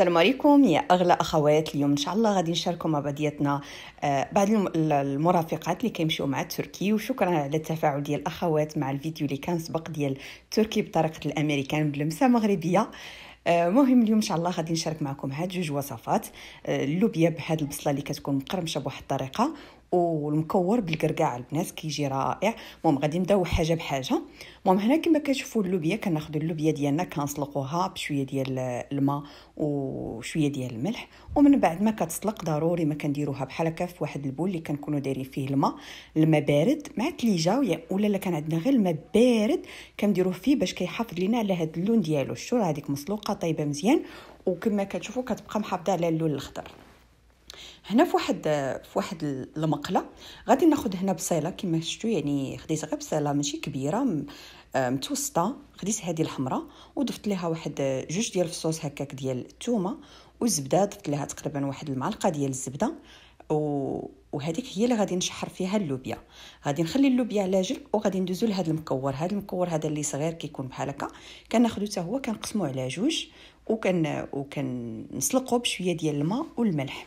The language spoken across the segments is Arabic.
السلام عليكم يا اغلى اخوات اليوم ان شاء الله غادي مع بعضياتنا آه، بعض المرافقات اللي كيمشيو مع تركي وشكرا على التفاعل ديال الاخوات مع الفيديو اللي كان سبق ديال تركي بطريقه الامريكان بلمسه مغربيه آه، مهم اليوم ان شاء الله غادي نشارك معكم هاد جوج وصفات آه، اللوبيا بهاد البصله اللي كتكون مقرمشه بواحد الطريقه والمكور بالكركاع البنات كيجي رائع المهم غادي نبداو حاجه بحاجه المهم هنا كما كتشوفوا اللوبيا كناخذوا اللوبيا ديالنا كنسلقوها بشويه ديال الماء وشويه ديال الملح ومن بعد ما كتسلق ضروري ما كنديروها بحال هكا في واحد البول اللي كنكونوا دايرين فيه الماء الماء بارد مع تليجه ولا الا كان عندنا غير الماء بارد كنديروه فيه باش كيحافظ لينا على هذا اللون ديالو الشوره هذيك مسلوقه طيبه مزيان وكما كتشوفوا كتبقى محافظه على اللون الاخضر هنا في واحد في واحد المقله غادي ناخذ هنا بصيله كما شفتوا يعني خديت غير بصيله ماشي كبيره آه، متوسطه خديت هذه الحمراء وضفت لها واحد جوج ديال الفصوص هكاك ديال الثومه والزبده ضفت لها تقريبا واحد المعلقه ديال الزبده و... وهذيك هي اللي غادي نشحر فيها اللوبيا غادي نخلي اللوبيا على جنب وغادي ندوزو لهذا المكور هذا المكور هذا اللي صغير كيكون بحال هكا كناخذو حتى هو كنقسمو على جوج وكن وكنسلقو بشويه ديال الماء والملح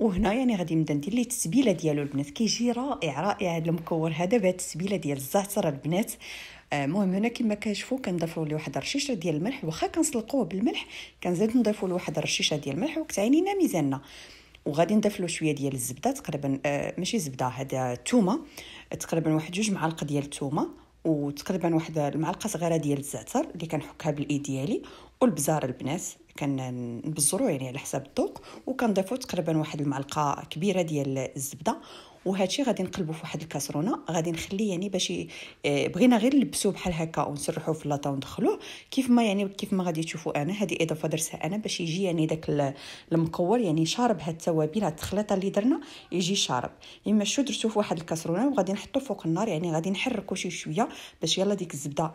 وهنا يعني غادي نبدا ندير ليه التسبيله ديالو البنات كيجي رائع رائع هذا المكور هذا بهاد التسبيله ديال الزعتر البنات آه، المهم هنا كما كنشوفوا كنضيفوا ليه واحد الرشيشه ديال الملح واخا كنسلقوه بالملح كنزيد نضيفوا ليه واحد الرشيشه ديال الملح وقت عينينا ميزاننا وغادي نضيف له شويه ديال الزبده تقريبا آه ماشي زبده هذا الثومه تقريبا واحد جوج معالق ديال الثومه وتقريبا واحد المعلقه صغيره ديال الزعتر اللي كنحكها بالايد ديالي والبزار البنات كنبزرو يعني على حساب الذوق وكنضيفو تقريبا واحد المعلقه كبيره ديال الزبده وهادشي غادي نقلبو في واحد الكاسرونه غادي نخليه يعني باش آه، بغينا غير نلبسوه بحال هكا ونسرحوه في اللاطه وندخلوه كيف ما يعني كيف ما غادي تشوفوا انا هذه اضافه درتها انا باش يجي يعني داك المكور يعني شارب هاد التوابل هاد التخليطه اللي درنا يجي شارب اما شو درتو في واحد الكاسرونه وغادي نحطو فوق النار يعني غادي نحركو شي شويه باش يلا ديك الزبده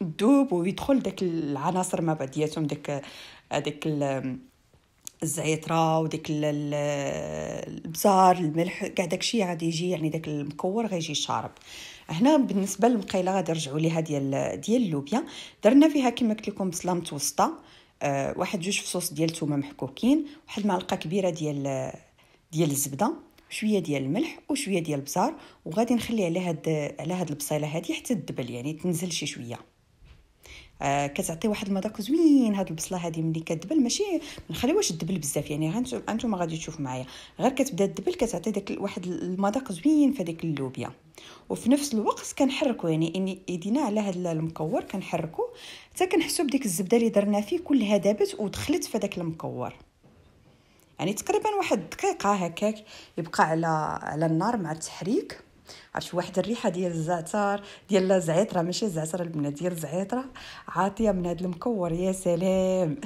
دوب ويدخل داك العناصر بعدياتهم داك داك الزعيطرة وديك البزار الملح كاع داكشي غادي يجي يعني داك المكور غيجي شارب هنا بالنسبه للمقيله غادي نرجعوا ليها ديال ديال اللوبيا درنا فيها كما قلت لكم بصله متوسطه آه، واحد جوج فصوص ديال الثومه محكوكين واحد معلقه كبيره ديال ديال الزبده شويه ديال الملح وشويه ديال البزار وغادي نخلي على هاد على هاد البصيله هادي حتى تدبل يعني تنزل شي شويه آه كتعطي واحد المذاق زوين هاد البصله هادي ملي كتدبل ماشي ما نخليوهاش تدبل بزاف يعني انتم غادي تشوفوا معايا غير كتبدا تدبل كتعطي داك واحد المذاق زوين في هذيك اللوبيا وفي نفس الوقت كنحركو يعني ايدينا على هاد المكور كنحركو حتى كنحسو بديك الزبده اللي درنا فيه كلها دابت ودخلت في داك المكور يعني تقريبا واحد دقيقه هكاك يبقى على على النار مع التحريك عرفتي واحد الريحه ديال الزعتر ديال الزعتره ماشي الزعتر البنات ديال الزعتره عاطيه من هذا المكور يا سلام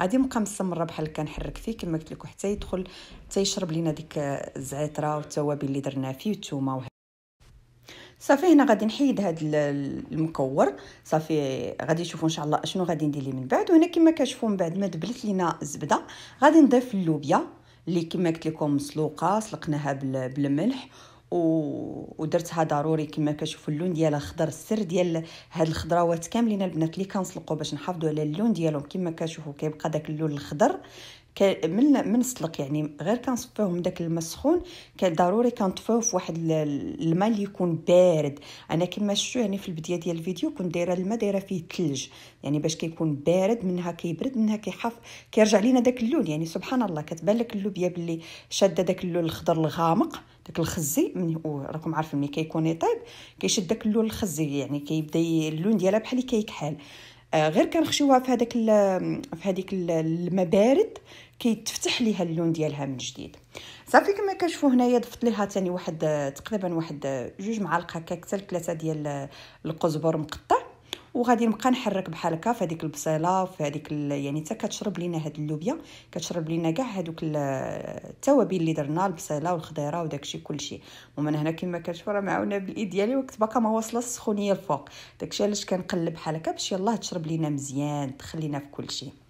غادي نبقى مستمره بحال كنحرك فيه كما قلت لكم حتى يدخل حتى يشرب لينا ديك الزعتره والتوابل اللي درنا فيه والثومه صافي هنا غادي نحيد هاد المكور صافي غادي تشوفوا ان شاء الله اشنو غادي ندير ليه من بعد وهنا كما كتشوفوا من بعد ما دبلت لينا الزبده غادي نضيف اللوبيا اللي كما قلت لكم مسلوقه سلقناها بالملح ودرتها ضروري كما كتشوفوا اللون ديالها خضر السر ديال هاد الخضروات كاملين البنات اللي كنسلقوا باش نحافظوا على اللون ديالهم كما كتشوفوا كيبقى داك اللون الخضر من من السلق يعني غير كنصفيوهم داك الماء السخون ضروري كنطفيوه في واحد الماء اللي يكون بارد انا كما شفتوا يعني في البدايه ديال الفيديو كنت دايره الماء دايره فيه ثلج يعني باش كيكون بارد منها كيبرد منها كيحف كيرجع لينا داك اللون يعني سبحان الله كتبان لك اللوبيا باللي شاده داك اللون الخضر الغامق داك الخزي من راكم عارفين ملي كيكون يطيب كيشد داك اللون الخزي يعني كيبدا اللون ديالها بحال كيكحل آه، غير كنخشيوها في هذاك في هذيك المبارد كيتفتح ليها اللون ديالها من جديد صافي كما كنشوفوا هنايا ضفت ليها ثاني واحد تقريبا واحد جوج معالق هكا حتى ثلاثه ديال القزبر مقطع وغادي نبقى نحرك بحال هكا في هذيك البصيله في هذيك يعني حتى كتشرب لينا هاد اللوبيا كتشرب لينا كاع هادوك التوابل اللي درنا البصيله والخضيره وداكشي كلشي المهم هنا كما كتشوفوا راه معاونه بالايد ديالي وقت باقا ما واصله السخونيه الفوق داكشي علاش كنقلب بحال هكا باش يلاه تشرب لينا مزيان تخلينا في كلشي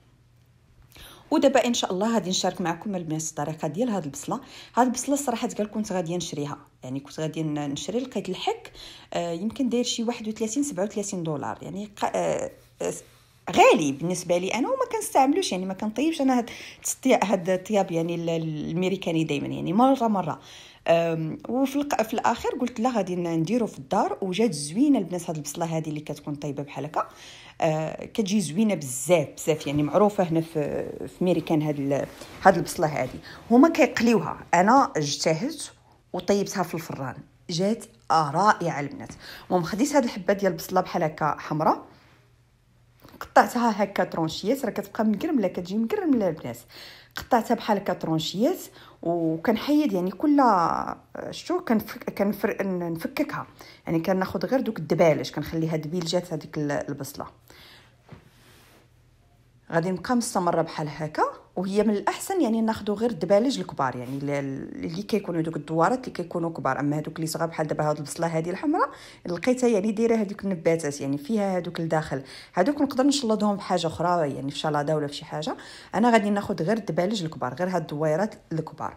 ودابا ان شاء الله غادي نشارك معكم البنات الطريقه ديال هاد البصله هاد البصله الصراحه تقال كنت غادي نشريها يعني كنت غادي نشري لقيت الحك آه، يمكن داير شي 31 37 دولار يعني آه، آه، غالي بالنسبه لي انا وما كنستعملوش يعني ما كنطيبش انا هاد هاد الطياب يعني الميريكاني دائما يعني مره مره وفي في الاخر قلت لا غادي نديرو في الدار وجات زوينه البنات هاد البصله هذه اللي كتكون طيبه بحال هكا آه كتجي زوينه بزاف بزاف يعني معروفه هنا في في ميريكان هاد هاد البصله هذه هما كيقليوها انا اجتهدت وطيبتها في الفران جات رائعه البنات المهم خديت هاد الحبه ديال البصله بحال هكا حمراء قطعتها هكا ترونشيات راه كتبقى مقرمله كتجي مقرمله البنات قطعتها بحال هكا ترونشيات وكنحيد يعني كل شتو كنفك كنفر نفككها يعني كناخذ غير دوك الدبالج كنخليها دبيلجات هذيك البصله غادي نبقى مستمره بحال هكا وهي من الاحسن يعني ناخذوا غير الدبالج الكبار يعني اللي كيكونوا دوك الدوارات اللي كيكونوا كبار اما هذوك اللي صغار بحال دابا هاد البصله هذه الحمراء لقيتها يعني دايره هذوك النباتات يعني فيها هذوك الداخل هذوك نقدر نشلضهم بحاجه اخرى يعني في شلاضه ولا في شي حاجه انا غادي ناخذ غير الدبالج الكبار غير هاد الدويرات الكبار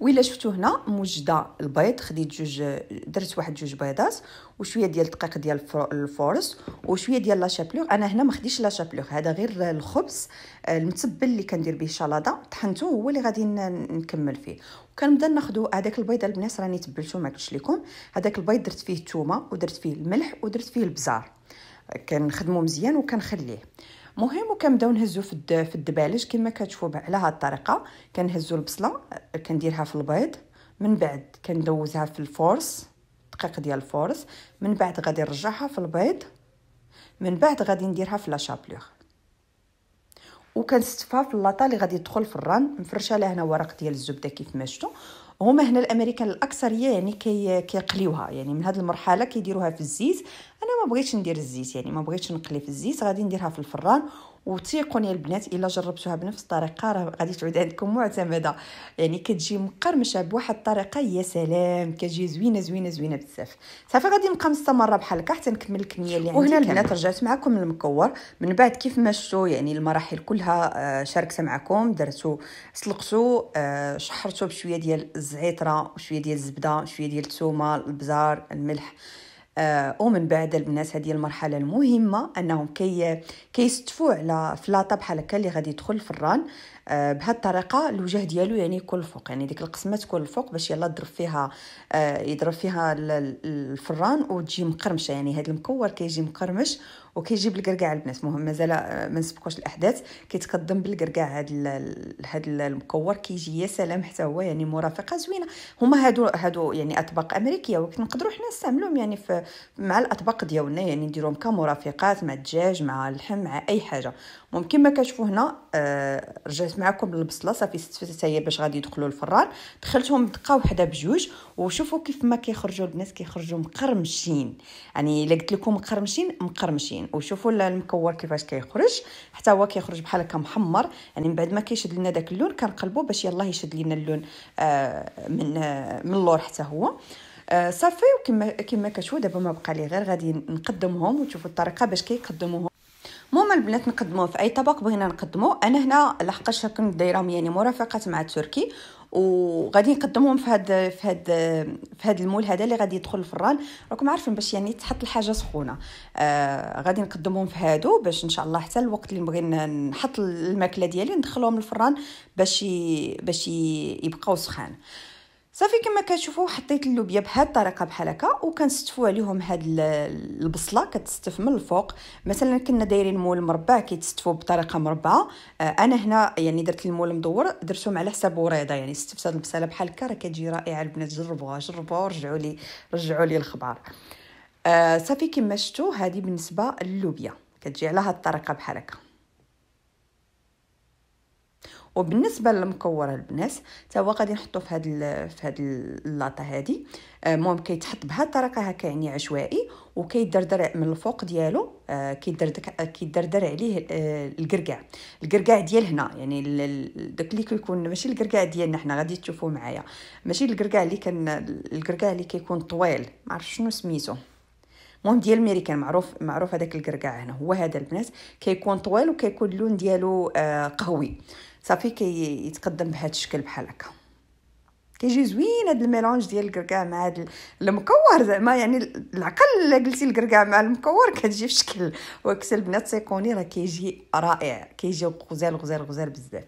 وإلا شفتو هنا موجده البيض خديت جوج درت واحد جوج بيضات وشويه ديال الدقيق ديال الفورس وشويه ديال لا شابلوغ انا هنا ما خديتش لا شابلوغ هذا غير الخبز آه، المتبل اللي كندير به الشلاضه طحنته هو اللي غادي نكمل فيه وكنبدا ناخذ هذاك البيض البنات راني تبلتو ما قلتش لكم هذاك البيض درت فيه الثومه ودرت فيه الملح ودرت فيه البزار كنخدمو مزيان وكنخليه مهم وكنبداو نهزو في الد... في الدبالج كما كتشوفوا على هذه الطريقه كنهزو البصله كنديرها في البيض من بعد كندوزها في الفورس دقيق ديال الفورس من بعد غادي نرجعها في البيض من بعد غادي نديرها في لاشابلوغ وكنستفها في اللاطا اللي غادي تدخل في الران مفرشه لها هنا ورق ديال الزبده كيف ما شفتوا هما هنا الامريكان الاكثريه يعني كي كيقليوها يعني من هذه المرحله كيديروها في الزيت انا ما بغيتش ندير الزيت يعني ما بغيتش نقلي في الزيت غادي نديرها في الفران يا البنات الا جربتوها بنفس الطريقه راه غادي تعود عندكم معتمده يعني كتجي مقرمشه بواحد الطريقه يا سلام كتجي زوينه زوينه زوينه بزاف صافي غادي نبقى مستمره بحال هكا حتى نكمل الكميه اللي عندي وهنا البنات رجعت معكم المكور من بعد كيف ما شفتوا يعني المراحل كلها آه، شاركتها معكم درتو سلقتو آه، شحرتو بشويه ديال الزعتره وشويه ديال الزبده شويه ديال الثومه البزار الملح آه، ومن بعد الناس هذه المرحله المهمه انهم كي كيستفوا على فلاطه بحال هكا اللي غادي يدخل الفران آه، بهذه الطريقه الوجه ديالو يعني يكون الفوق يعني ديك القسمه تكون الفوق باش يلا ضرب فيها يضرب فيها آه، الفران وتجي مقرمشه يعني هذا المكور كيجي مقرمش وكيجي بالكركاع البنات المهم مازال آه، ما نسبقوش الاحداث كيتقدم بالكركاع هاد هاد المكور كيجي يا سلام حتى هو يعني مرافقه زوينه هما هادو هادو يعني اطباق امريكيه ولكن نقدروا حنا نستعملوهم يعني في مع الاطباق ديالنا يعني نديروهم كمرافقات مع الدجاج مع اللحم مع اي حاجه ممكن ما كتشوفوا هنا آه رجعت معكم البصله صافي استفدت هي باش غادي يدخلوا الفران دخلتهم دقه وحده بجوج وشوفوا كيف ما كيخرجوا البنات كيخرجوا مقرمشين يعني الا قلت لكم مقرمشين مقرمشين كاين وشوفوا المكور كيفاش كيخرج حتى هو كيخرج بحال هكا محمر يعني من بعد ما كيشد لنا داك اللون كنقلبو باش يلاه يشد لنا اللون آه من آه من اللور حتى هو آه صافي وكما كما كتشوفوا دابا ما بقى لي غير غادي نقدمهم وتشوفوا الطريقه باش كيقدموهم المهم البنات نقدموه في اي طبق بغينا نقدموه انا هنا لحقاش كنت دايره يعني مرافقه مع التركي وغادي نقدمهم في هذا في هذا في هذا المول هذا اللي غادي يدخل الفران راكم عارفين باش يعني تحط الحاجه سخونه آه غادي نقدمهم في هادو باش ان شاء الله حتى الوقت اللي نبغي نحط الماكله ديالي ندخلهم الفران باش باش يبقاو سخان آه صافي كما كتشوفوا حطيت اللوبيا بهاد الطريقه بحال هكا وكنستفوا عليهم هاد البصله كتستف من الفوق مثلا كنا دايرين مول مربع كيتستفوا بطريقه مربعه آه انا هنا يعني درت المول مدور درتهم على حساب وريضه يعني استفت هاد البصله بحال هكا راه كتجي رائعه البنات جربوها جربوها ورجعوا لي رجعوا لي الخبار آه صافي كما شفتوا هذه بالنسبه للوبيا كتجي على هاد الطريقه بحال هكا وبالنسبه للمكور البنات تا هو غادي نحطو في هاد في هاد اللاطه هادي آه، المهم كيتحط بهاد الطريقه هكا يعني عشوائي وكيدردر من الفوق ديالو آه، كيدردر كيدردر عليه آه، الكركاع الكركاع ديال هنا يعني داك اللي كيكون ماشي الكركاع ديالنا حنا غادي تشوفوه معايا ماشي الكركاع اللي كان الكركاع اللي كيكون طويل ما عرفتش شنو سميتو المهم ديال الميريكان معروف معروف هذاك الكركاع هنا هو هذا البنات كيكون طويل وكيكون اللون ديالو آه، قهوي صافي كيتقدم كي بهذا الشكل بحال هكا كيجي زوين هاد الميلونج ديال الكركاع مع هاد المكور زعما يعني العقل الا قلتي الكركاع مع المكور كتجي في شكل وكسل البنات سيكوني راه كيجي رائع كيجي غزال غزال غزال بزاف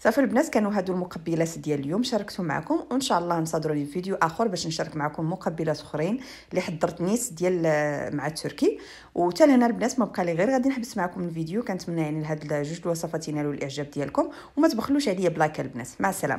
صافي البنات كانوا هادو المقبلات ديال اليوم شاركتهم معكم وان شاء الله نصادروا لي فيديو اخر باش نشارك معكم مقبلات اخرين اللي حضرت نيت ديال آه، مع التركي وحتى لهنا البنات ما بقى لي غير غادي نحبس معكم الفيديو كنتمنى يعني لهاد جوج الوصفات ينالوا الاعجاب ديالكم وما تبخلوش عليا بلايك البنات مع السلامه